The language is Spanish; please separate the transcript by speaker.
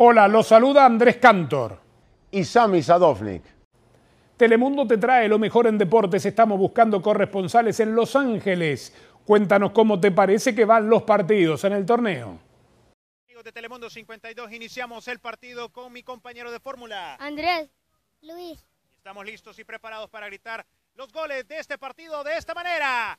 Speaker 1: Hola, los saluda Andrés Cantor. Y Sami Sadovnik. Telemundo te trae lo mejor en deportes. Estamos buscando corresponsales en Los Ángeles. Cuéntanos cómo te parece que van los partidos en el torneo
Speaker 2: Amigos de Telemundo 52, iniciamos el partido con mi compañero de fórmula. Andrés, Luis. Estamos listos y preparados para gritar los goles de este partido de esta manera.